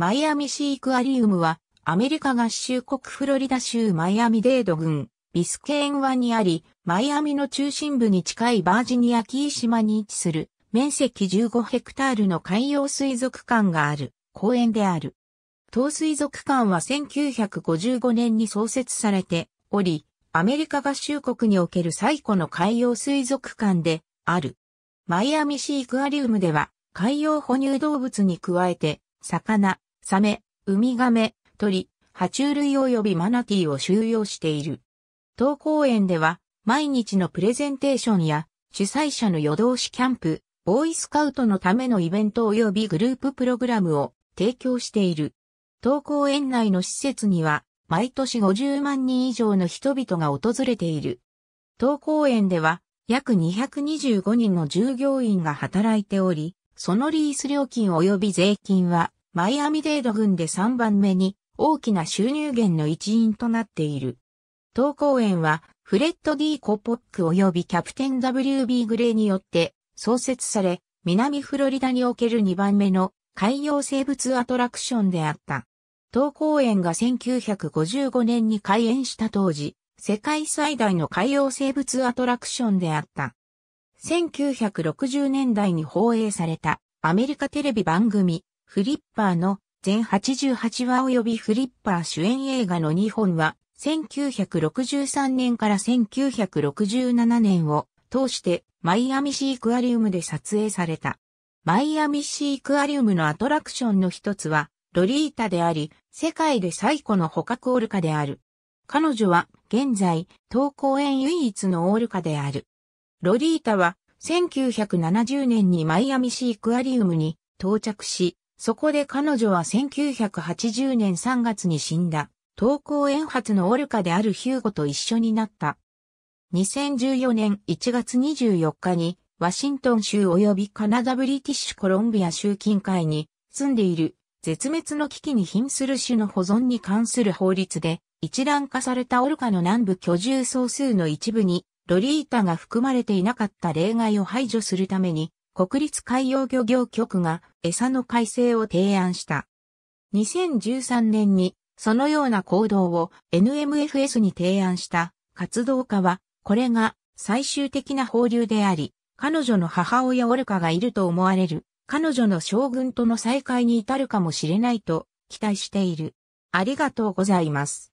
マイアミシークアリウムは、アメリカ合衆国フロリダ州マイアミデード郡、ビスケーン湾にあり、マイアミの中心部に近いバージニアキー島に位置する、面積15ヘクタールの海洋水族館がある、公園である。当水族館は1955年に創設されており、アメリカ合衆国における最古の海洋水族館である。マイアミシークアリウムでは海洋哺乳動物に加えて、魚、サメ、ウミガメ、鳥、爬虫類及びマナティーを収容している。当公園では、毎日のプレゼンテーションや、主催者の夜通しキャンプ、ボーイスカウトのためのイベント及びグループプログラムを提供している。当公園内の施設には、毎年50万人以上の人々が訪れている。当公園では、約225人の従業員が働いており、そのリース料金及び税金はマイアミデード郡で3番目に大きな収入源の一員となっている。当公園はフレッド・ー・コポック及びキャプテン W.B. グレーによって創設され、南フロリダにおける2番目の海洋生物アトラクションであった。当公園が1955年に開園した当時、世界最大の海洋生物アトラクションであった。1960年代に放映されたアメリカテレビ番組フリッパーの全88話及びフリッパー主演映画の2本は、1963年から1967年を通してマイアミシークアリウムで撮影された。マイアミシークアリウムのアトラクションの一つは、ロリータであり、世界で最古の捕獲オルカである。彼女は、現在、東公園唯一のオルカである。ロリータは、1970年にマイアミシークアリウムに到着し、そこで彼女は1980年3月に死んだ、東高園発のオルカであるヒューゴと一緒になった。2014年1月24日に、ワシントン州及びカナダブリティッシュコロンビア州近海に住んでいる絶滅の危機に瀕する種の保存に関する法律で一覧化されたオルカの南部居住総数の一部にロリータが含まれていなかった例外を排除するために国立海洋漁業局が餌の改正を提案した。2013年にそのような行動を NMFS に提案した活動家は、これが最終的な放流であり、彼女の母親オルカがいると思われる、彼女の将軍との再会に至るかもしれないと期待している。ありがとうございます。